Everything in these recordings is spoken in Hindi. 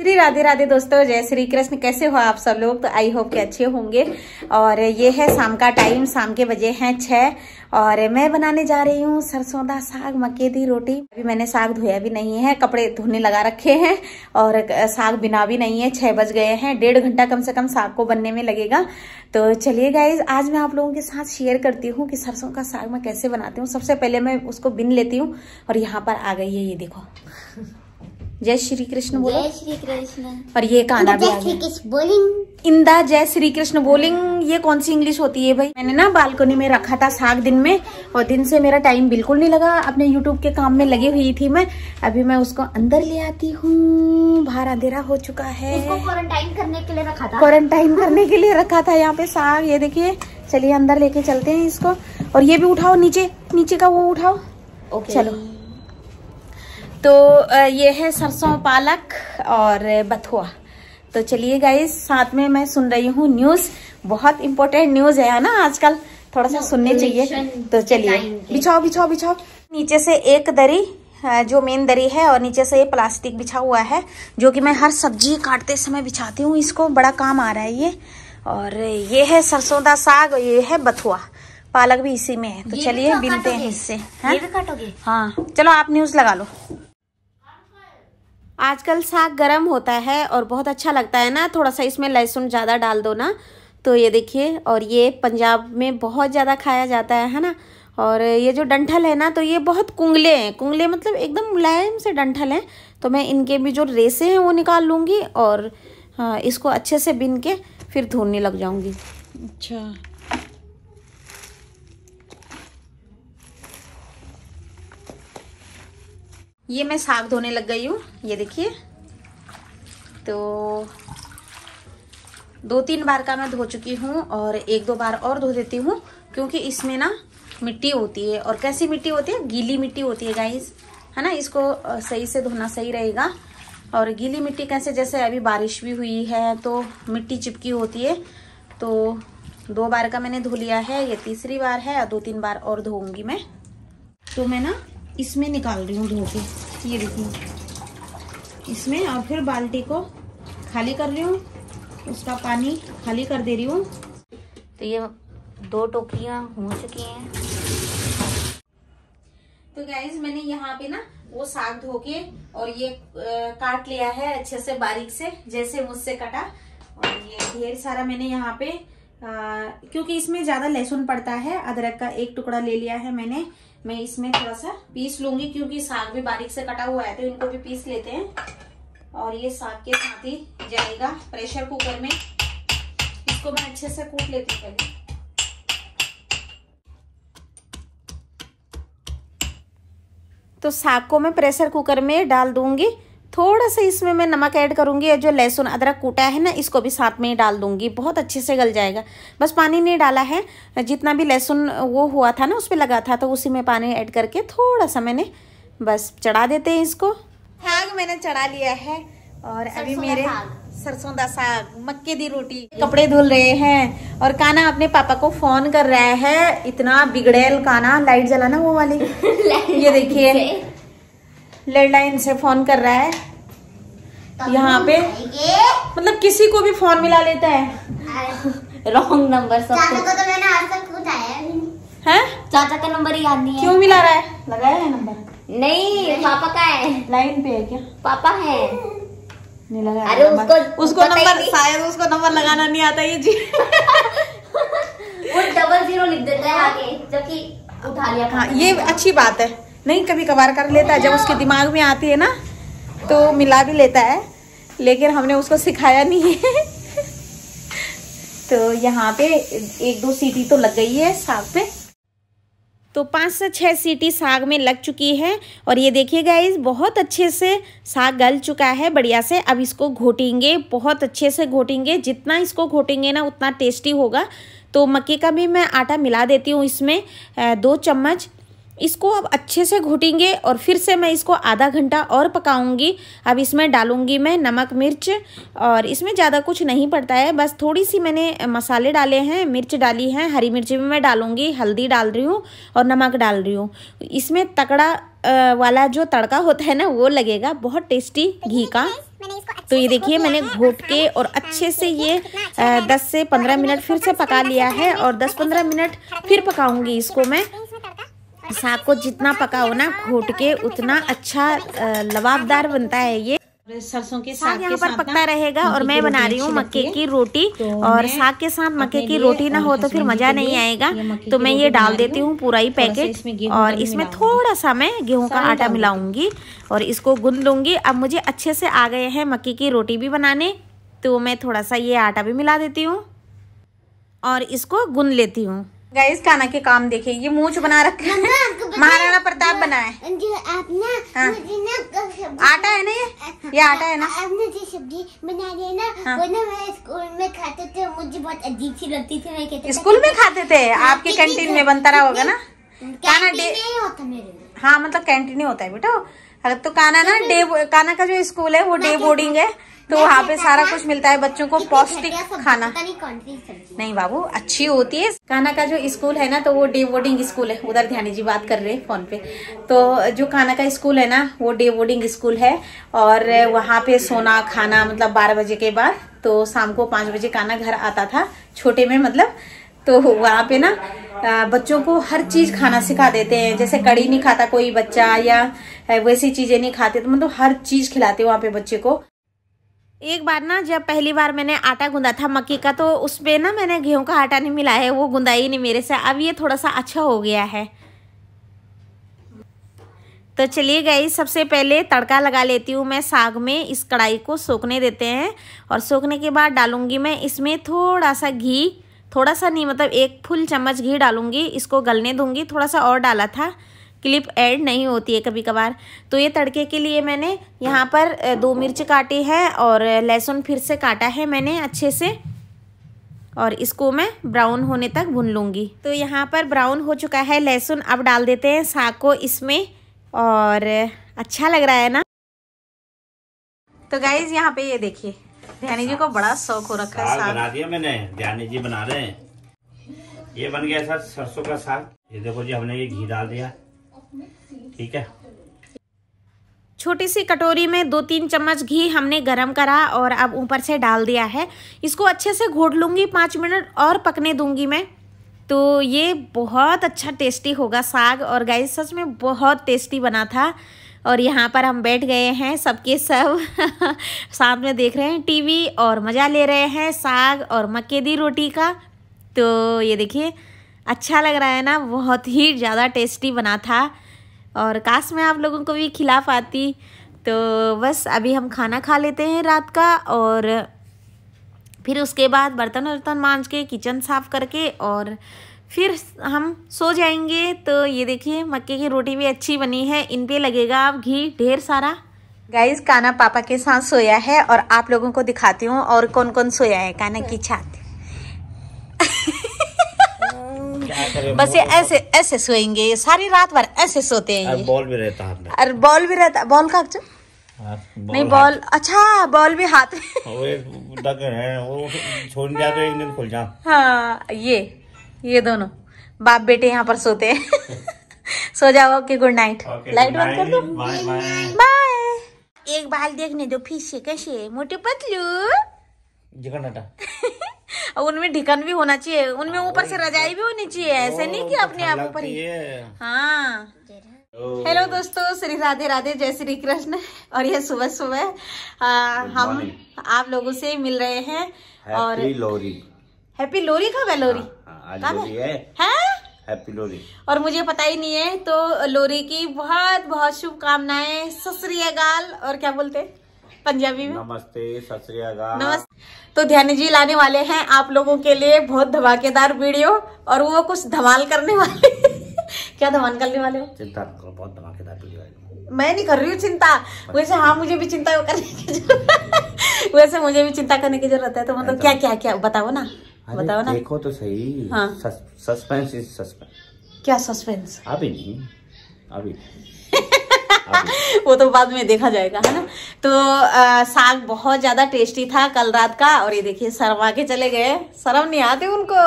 श्री राधे राधे दोस्तों जय श्री कृष्ण कैसे हो आप सब लोग तो आई होप के अच्छे होंगे और ये है शाम का टाइम शाम के बजे हैं छह और मैं बनाने जा रही हूँ सरसों का साग मक्के दी रोटी अभी मैंने साग धोया भी नहीं है कपड़े धोने लगा रखे हैं और साग बिना भी नहीं है छह बज गए हैं डेढ़ घंटा कम से कम साग को बनने में लगेगा तो चलिए गाइज आज मैं आप लोगों के साथ शेयर करती हूँ कि सरसों का साग मैं कैसे बनाती हूँ सबसे पहले मैं उसको बिन लेती हूँ और यहाँ पर आ गई है ये देखो जय श्री कृष्ण बोलो जय श्री कृष्ण और ये गाना भी जय बोलिंग इंदा जय श्री कृष्ण बोलिंग ये कौन सी इंग्लिश होती है भाई मैंने ना बालकोनी में रखा था साग दिन में और दिन से मेरा टाइम बिल्कुल नहीं लगा अपने यूट्यूब के काम में लगी हुई थी मैं अभी मैं उसको अंदर ले आती हूँ बाहर अंधेरा हो चुका है क्वारंटाइन करने के लिए रखा था क्वारंटाइन करने के लिए रखा था यहाँ पे साग ये देखिए चलिए अंदर लेके चलते है इसको और ये भी उठाओ नीचे नीचे का वो उठाओ चलो तो ये है सरसों पालक और बथुआ तो चलिए गाइज साथ में मैं सुन रही हूँ न्यूज़ बहुत इम्पोर्टेंट न्यूज़ है ना आजकल थोड़ा सा सुनने चाहिए तो चलिए बिछाओ बिछाओ बिछाओ नीचे से एक दरी जो मेन दरी है और नीचे से ये प्लास्टिक बिछा हुआ है जो कि मैं हर सब्जी काटते समय बिछाती हूँ इसको बड़ा काम आ रहा है ये और ये है सरसों का साग और ये है बथुआ पालक भी इसी में है तो चलिए बिनते हैं इससे हाँ? हाँ चलो आप न्यूज लगा लो आजकल साग गर्म होता है और बहुत अच्छा लगता है ना थोड़ा सा इसमें लहसुन ज़्यादा डाल दो ना तो ये देखिए और ये पंजाब में बहुत ज़्यादा खाया जाता है है ना और ये जो डंठल है ना तो ये बहुत कुंगले हैं कुंगले मतलब एकदम मुलायम से डंठल हैं तो मैं इनके भी जो रेसे हैं वो निकाल लूँगी और हाँ, इसको अच्छे से बिन के फिर धोने लग जाऊँगी अच्छा ये मैं साग धोने लग गई हूँ ये देखिए तो दो तीन बार का मैं धो चुकी हूँ और एक दो बार और धो देती हूँ क्योंकि इसमें ना मिट्टी होती है और कैसी मिट्टी होती है गीली मिट्टी होती है गाइस है ना इसको सही से धोना सही रहेगा और गीली मिट्टी कैसे जैसे अभी बारिश भी हुई है तो मिट्टी चिपकी होती है तो दो बार का मैंने धो लिया है ये तीसरी बार है दो तीन बार और धोऊंगी मैं तो मैं ना इसमें निकाल रही हूँ धो के ये देखिए इसमें और फिर बाल्टी को खाली कर रही हूँ उसका पानी खाली कर दे रही हूँ तो ये दो टोकरियाँ हो चुकी हैं तो गैस मैंने यहाँ पे ना वो साग धो के और ये आ, काट लिया है अच्छे से बारीक से जैसे मुझसे कटा और ये ढेर सारा मैंने यहाँ पे आ, क्योंकि इसमें ज्यादा लहसुन पड़ता है अदरक का एक टुकड़ा ले लिया है मैंने मैं इसमें थोड़ा सा पीस लूंगी क्योंकि साग भी बारीक से कटा हुआ है तो इनको भी पीस लेते हैं और ये साग के साथ ही जाएगा प्रेशर कुकर में इसको मैं अच्छे से कूट लेती हूँ पहले तो साग को मैं प्रेशर कुकर में डाल दूंगी थोड़ा सा इसमें मैं नमक ऐड करूँगी और जो लहसुन अदरक कूटा है ना इसको भी साथ में ही डाल दूँगी बहुत अच्छे से गल जाएगा बस पानी नहीं डाला है जितना भी लहसुन वो हुआ था ना उस पर लगा था तो उसी में पानी ऐड करके थोड़ा सा मैंने बस चढ़ा देते हैं इसको हाँ मैंने चढ़ा लिया है और अभी मेरे सरसों का साग मक्के दी रोटी कपड़े धुल रहे हैं और काना अपने पापा को फोन कर रहा है इतना बिगड़ेल काना लाइट जलाना वो वाली ये देखिए लैंडलाइन से फोन कर रहा है यहाँ पे मतलब किसी को भी फोन मिला लेता है रॉन्ग नंबर सब चाचा को तो मैंने आज तक उठाया है चाचा का नंबर याद नहीं है क्यों मिला रहा है लगाया है नंबर नहीं पापा का है लाइन पे है क्या पापा है नहीं लगा अरे उसको उसको नंबर शायद उसको नंबर लगाना नहीं आता ये जी वो डबल जीरो लिख देता है हाँ। आगे जबकि उठा लिया हाँ, ये अच्छी बात है नहीं कभी कभार कर लेता है जब उसके दिमाग में आती है ना तो मिला भी लेता है लेकिन हमने उसको सिखाया नहीं है तो यहाँ पे एक दो सीटी तो लग गई है साग पे तो पाँच से छः सीटी साग में लग चुकी है और ये देखिए इस बहुत अच्छे से साग गल चुका है बढ़िया से अब इसको घोटेंगे बहुत अच्छे से घोटेंगे जितना इसको घोटेंगे ना उतना टेस्टी होगा तो मक्के का भी मैं आटा मिला देती हूँ इसमें दो चम्मच इसको अब अच्छे से घुटेंगे और फिर से मैं इसको आधा घंटा और पकाऊंगी अब इसमें डालूंगी मैं नमक मिर्च और इसमें ज़्यादा कुछ नहीं पड़ता है बस थोड़ी सी मैंने मसाले डाले हैं मिर्च डाली है हरी मिर्च भी मैं डालूंगी हल्दी डाल रही हूँ और नमक डाल रही हूँ इसमें तकड़ा वाला जो तड़का होता है ना वो लगेगा बहुत टेस्टी घी का तो ये देखिए मैंने घोट के और अच्छे से ये दस से पंद्रह मिनट फिर से पका लिया है और दस पंद्रह मिनट फिर पकाऊंगी इसको मैं साग को जितना पकाओ ना घोट के उतना अच्छा लवाबदार बनता है ये सरसों के साग यहाँ पर पकता रहेगा और मैं बना रही हूँ मक्के की रोटी तो और साग के साथ मक्के की रोटी ना हो तो फिर मजा नहीं आएगा तो मैं ये डाल देती हूँ पूरा ही पैकेट और इसमें थोड़ा सा मैं गेहूं का आटा मिलाऊंगी और इसको गुन लूंगी अब मुझे अच्छे से आ गए हैं मक्के की रोटी भी बनाने तो मैं थोड़ा सा ये आटा भी मिला देती हूँ और इसको गुन लेती हूँ गैस खाना के काम देखे ये मूछ बना रखे है हाँ, तो महाराणा प्रताप बना है हाँ। आटा है ना ये हाँ, ये आटा है ना आपने जो सब्जी बना दी ना हाँ। वो ना मैं स्कूल में खाते थे मुझे बहुत अजीब सी लगती थी मैं कहती स्कूल में खाते थे आपके कैंटीन में बनता रहा होगा ना खाना डे हाँ मतलब कैंटीन ही होता है बेटा अगर तो काना ना तो डे काना का जो स्कूल है वो डे बोर्डिंग है तो वहाँ पे सारा कुछ मिलता है बच्चों को पौष्टिक खाना नहीं बाबू अच्छी होती है काना का जो स्कूल है ना तो वो डे बोर्डिंग स्कूल है उधर ध्यान जी बात कर रहे हैं फोन पे तो जो काना का स्कूल है ना वो डे बोर्डिंग स्कूल है और वहाँ पे सोना खाना मतलब बारह बजे के बाद तो शाम को पाँच बजे काना घर आता था छोटे में मतलब तो वहाँ पे ना बच्चों को हर चीज़ खाना सिखा देते हैं जैसे कड़ी नहीं खाता कोई बच्चा या वैसी चीज़ें नहीं खाते तो मतलब हर चीज़ खिलाते वहाँ पे बच्चे को एक बार ना जब पहली बार मैंने आटा गूंदा था मक्की का तो उसमें ना मैंने गेहूं का आटा नहीं मिला है वो गूंदा ही नहीं मेरे से अब ये थोड़ा सा अच्छा हो गया है तो चलिए गई सबसे पहले तड़का लगा लेती हूँ मैं साग में इस कढ़ाई को सोखने देते हैं और सोखने के बाद डालूँगी मैं इसमें थोड़ा सा घी थोड़ा सा नहीं मतलब एक फुल चम्मच घी डालूँगी इसको गलने दूँगी थोड़ा सा और डाला था क्लिप ऐड नहीं होती है कभी कभार तो ये तड़के के लिए मैंने यहाँ पर दो मिर्च काटे हैं और लहसुन फिर से काटा है मैंने अच्छे से और इसको मैं ब्राउन होने तक भून लूँगी तो यहाँ पर ब्राउन हो चुका है लहसुन अब डाल देते हैं साग को इसमें और अच्छा लग रहा है ना तो गाइज यहाँ पे ये देखिए ध्यानी जी को बड़ा शौक हो रखा है साग बना दिया मैंने ध्यानी जी बना रहे हैं ये बन गया सर सरसों का साग ये देखो जी हमने ये घी डाल दिया ठीक है छोटी सी कटोरी में दो तीन चम्मच घी हमने गरम करा और अब ऊपर से डाल दिया है इसको अच्छे से घोट लूँगी पाँच मिनट और पकने दूंगी मैं तो ये बहुत अच्छा टेस्टी होगा साग और गाय सच में बहुत टेस्टी बना था और यहाँ पर हम बैठ गए हैं सबके सब, सब साथ में देख रहे हैं टीवी और मज़ा ले रहे हैं साग और मक्के दी रोटी का तो ये देखिए अच्छा लग रहा है ना बहुत ही ज़्यादा टेस्टी बना था और काश मैं आप लोगों को भी खिला पाती तो बस अभी हम खाना खा लेते हैं रात का और फिर उसके बाद बर्तन वर्तन मांझ के किचन साफ़ करके और फिर हम सो जाएंगे तो ये देखिए मक्के की रोटी भी अच्छी बनी है इन पे लगेगा आप घी ढेर सारा गाइस काना पापा के साथ सोया है और आप लोगों को दिखाती हूँ और कौन कौन सोया है काना की छाती बस ये ऐसे ऐसे सोएंगे सारी रात भर ऐसे सोते हैं बॉल भी रहता है अरे बॉल भी रहता बॉल का अच्छा? हाँ, नहीं बॉल अच्छा बॉल भी हाथ में हाँ ये ये दोनों बाप बेटे यहाँ पर सोते हैं सो जाओ ओके गुड नाइट लाइट बंद कर दो बाय एक बाल देखने दो से कैसे मोटे पतलू उनमें ढिकन भी होना चाहिए उनमें हाँ, ऊपर से रजाई भी होनी चाहिए तो ऐसे नहीं कि तो अपने आप ऊपर ही हाँ हेलो दोस्तों श्री राधे राधे जय श्री कृष्ण और यह सुबह सुबह हम आप लोगों से मिल रहे हैं और लोरी हैप्पी लोरी कब है लोरी हाँ, हाँ, कब है, हैप्पी लोरी और मुझे पता ही नहीं है तो लोरी की बहुत बहुत शुभकामनाएं सत और क्या बोलते हैं पंजाबी में नमस्ते नमस्ते तो ध्यान जी लाने वाले हैं आप लोगों के लिए बहुत धमाकेदार वीडियो और वो कुछ धमाल करने वाले क्या धमाल करने वाले हो चिंता बहुत धमाकेदार वीडियो मैं नहीं कर रही हूँ चिंता वैसे हाँ मुझे भी चिंता करने की जरूरत वैसे मुझे भी चिंता करने की जरूरत है तो मतलब क्या तो- क्या क्या बताओ ना बताओ ना देखो तो सही हाँ। सस्पेंस इज सस्पेंस क्या सस्पेंस अभी नहीं अभी वो तो बाद में देखा जाएगा है ना तो आ, साग बहुत ज्यादा टेस्टी था कल रात का और ये देखिए शर्मा के चले गए शर्म नहीं आते उनको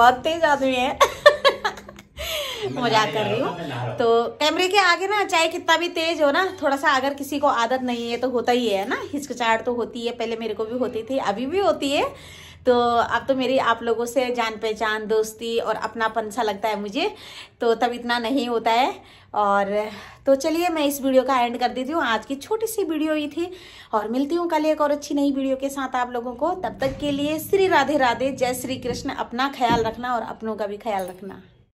बहुत तेज आदमी है मजाक कर रही हूँ तो कैमरे के आगे ना चाहे कितना भी तेज हो ना थोड़ा सा अगर किसी को आदत नहीं है तो होता ही है ना हिचकिचाहट तो होती है पहले मेरे को भी होती थी अभी भी होती है तो अब तो मेरी आप लोगों से जान पहचान दोस्ती और अपनापन सा लगता है मुझे तो तब इतना नहीं होता है और तो चलिए मैं इस वीडियो का एंड कर देती हूँ आज की छोटी सी वीडियो ही थी और मिलती हूँ कल एक और अच्छी नई वीडियो के साथ आप लोगों को तब तक के लिए श्री राधे राधे जय श्री कृष्ण अपना ख्याल रखना और अपनों का भी ख्याल रखना